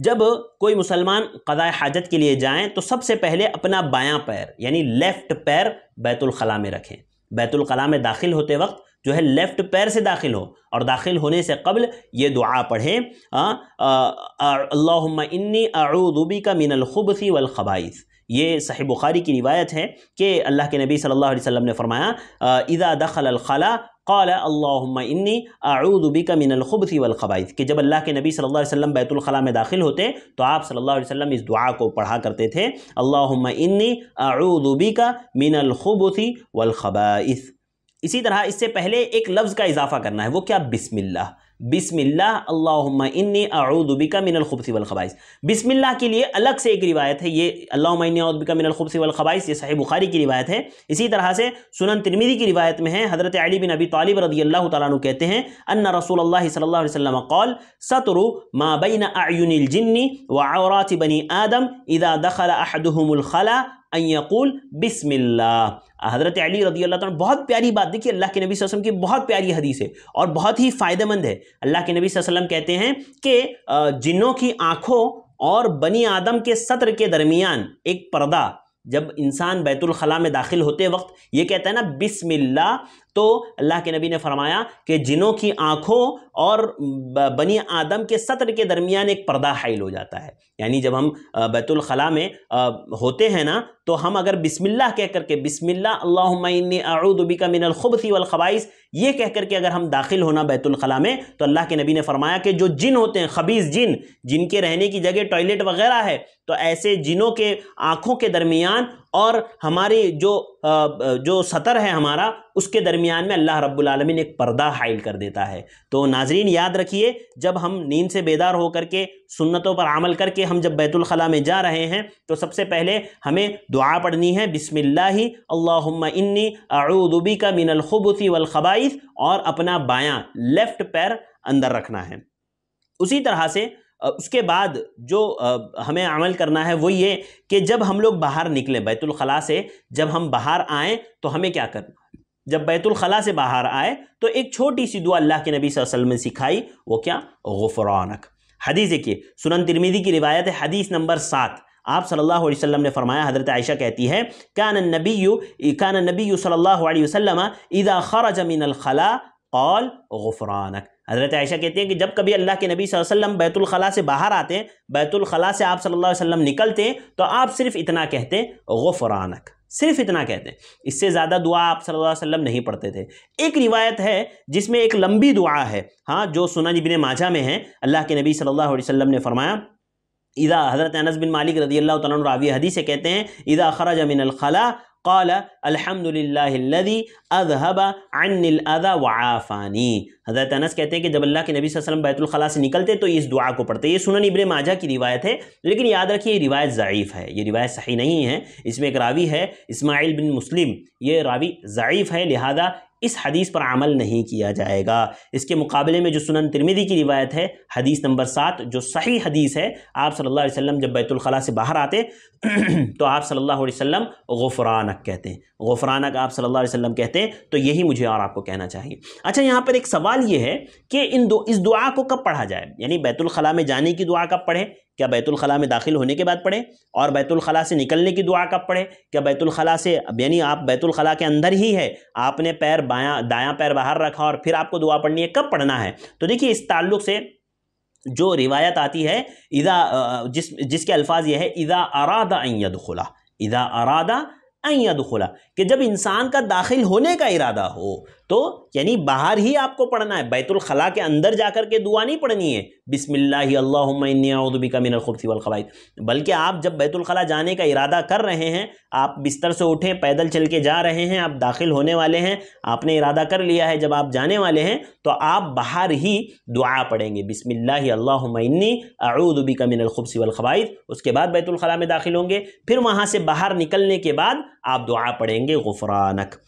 जब कोई मुसलमान कदाए हाजत के लिए जाएं तो सबसे पहले अपना बायां पैर यानी लेफ़्ट पैर बैतुलखला में रखें बैतुलखला में दाखिल होते वक्त जो है लेफ़्ट पैर से दाखिल हो और दाखिल होने से कबल ये दुआ पढ़ें इन्नी का मिनल खुबसी वलखबाइस ये सही बुखारी की रिवायत है कि अल्लाह के नबी सल्लल्लाहु अलैहि वसल्लम ने फरमाया इदा दखल अलखला क़ाल इन्नी आऊदबिक मिनलखबसी वलखबाइस कि जब अल्लाह के नबी सल्लल्लाहु अलैहि वसल्लम बैतुलखला में दाखिल होते तो आप सल्लल्लाहु अलैहि वसल्लम इस दुआ को पढ़ा करते थे अल्लाहुम्मा इन्नी आऊदबिक मिनलखबसी वलखबाइस इसी तरह इससे पहले एक लफ्ज़ का इजाफ़ा करना है वो क्या बिस्मिल्लाह बिसमिल्ला इन्नी आउदबिका मिनलखबसी खबाइस बिसमिल्ला के लिए अलग से एक रिवायत है ये अल्लाह इन्नी आउदबिका मिनलखबसी ये सही बुखारी की रिवायत है इसी तरह से सुनन तिरमिदी की रिवायत में है हज़रत अली बिन अबी तालिब रदी अल्लाह तु कहते हैं अन्ना रसूल अल्लाह सल्ला कौल सतरु माबिन आयुनिल जिन्नी व औरत बनी आदम इदा दखल अहदहमुल खला अयकुल बिसमिल्ला हज़रत अली रदी अल्लाह बहुत प्यारी बात देखिए अल्लाह के नबी वसम की बहुत प्यारी हदीस है और बहुत ही फ़ायदेमंद है अल्लाह के नबी वसम कहते हैं कि जिन्हों की आँखों और बनी आदम के सत्र के दरमियान एक पर्दा जब इंसान बैतुलखला में दाखिल होते वक्त ये कहता है ना बिसमिल्ला तो अल्लाह के नबी ने फरमाया कि जिनों की आँखों और बनी आदम के सत्र के दरमियान एक पर्दा हाइल हो जाता है यानी जब हम बैतुलखला में होते हैं ना तो हम अगर बिस्मिल्लाह कह करके बिस्मिल्लाह अल्लाहमदी का मिनल खुब थी ये कह करके अगर हम दाखिल होना बैतुलखला में तो अल्लाह के नबी ने फरमाया कि जो जिन होते हैं खबीस जिन जिनके रहने की जगह टॉयलेट वगैरह है तो ऐसे जिनों के आँखों के दरमियान और हमारी जो जो सतर है हमारा उसके दरमियान में अल्लाह रब्बुल आलमीन एक पर्दा हाइल कर देता है तो नाजरीन याद रखिए जब हम नींद से बेदार होकर के सुन्नतों पर अमल करके हम जब बैतुलखला में जा रहे हैं तो सबसे पहले हमें दुआ पढ़नी है बिसमिल्लाही अल्लाहुम्मा आऊदुबी का मिनल खुबुसी वलखबाइस और अपना बायाँ लेफ़्ट पैर अंदर रखना है उसी तरह से उसके बाद जो हमें अमल करना है वो ये कि जब हम लोग बाहर निकलें बैतुलखला से जब हम बाहर आएँ तो हमें क्या करना जब बैतुलखला से बाहर आए तो एक छोटी सी दुआ अल्लाह के नबी वसल्लम ने सिखाई वो क्या गफ़रानक हदीस देखिए सुनन तिरमिदी की रिवायत है हदीस नंबर सात आप सल्लल्लाहु अलैहि वसल्लम ने फरमाया हज़रत आयशा कहती है कान नबी कान नबी सल्लल्लाहु अलैहि वसल्लम इदा खरज मिनल खला कौल गफ़रानक हज़रत आयशा कहती हैं कि जब कभी अल्लाह के नबी वसल्लम बैतुलखला से बाहर आते हैं बैतुलखला से आप सल्लल्लाहु अलैहि वसल्लम निकलते हैं तो आप सिर्फ़ इतना कहते हैं गफ़रानक सिर्फ इतना कहते हैं इससे ज़्यादा दुआ आप सल्लल्लाहु अलैहि वसल्लम नहीं पढ़ते थे एक रिवायत है जिसमें एक लंबी दुआ है हाँ जो सुना जबिन माजा में है अल्लाह के नबी सल्लल्लाहु अलैहि वसल्लम ने फरमाया इदा हज़रत अनस बिन मालिक रदी अल्लाह तवी हदीस से कहते हैं इदा खराज अमिन खला قال الحمد لله الذي أذهب عني الأذى وعافاني हज़रत अनस कहते हैं कि जब अल्लाह के नबी वसल्लम बैतुलखला से निकलते तो इस दुआ को पढ़ते ये सुनन इब्र माजा की रिवायत है लेकिन याद रखिए ये रिवायत ज़यीफ़ है ये रिवायत सही नहीं है इसमें एक रावी है इसमाइल बिन मुस्लिम ये रावी ज़यीफ़ है लिहाजा इस हदीस पर अमल नहीं किया जाएगा इसके मुकाबले में जो सुनन तिरमिदी की रिवायत है हदीस नंबर सात जो सही हदीस है आप सल्ला वसम जब बैतुलखला से बाहर आते तो आप सल्ला वसम गफ़रानक कहते हैं गफ़रानक आप सल्ला वसम कहते हैं तो यही मुझे और आपको कहना चाहिए अच्छा यहाँ पर एक सवाल सवाल ये है कि इन दो इस दुआ को कब पढ़ा जाए यानी बैतुलखला में जाने की दुआ कब पढ़ें क्या बैतुलखला में दाखिल होने के बाद पढ़ें और बैतुलखला से निकलने की दुआ कब पढ़ें क्या बैतुलखला से यानी आप बैतुलखला के अंदर ही है आपने पैर बायां दायां पैर बाहर रखा और फिर आपको दुआ पढ़नी है कब पढ़ना है तो देखिए इस ताल्लुक से जो रिवायत आती है इदा जिस जिसके अल्फाज ये है इदा अरादा अयद खुला इदा अरादा अयद खुला कि जब इंसान का दाखिल होने का इरादा हो तो यानी बाहर ही आपको पढ़ना है बैतुलखला के अंदर जाकर के दुआ नहीं पढ़नी है बिसमिल्लाउदबिका मिनखुबसी वलखवाइत बल्कि आप जब बैतुलखला जाने का इरादा कर रहे हैं आप बिस्तर से उठें पैदल चल के जा रहे हैं आप दाखिल होने वाले हैं आपने इरादा कर लिया है जब आप जाने वाले हैं तो आप बाहर ही दुआ पढ़ेंगे बिसमिल्लाउमनी अऊदबिका मिनखुबसी वलखवाइत उसके बाद बैतुलखला में दाखिल होंगे फिर वहाँ से बाहर निकलने के बाद आप दुआ पढ़ेंगे गुफरानक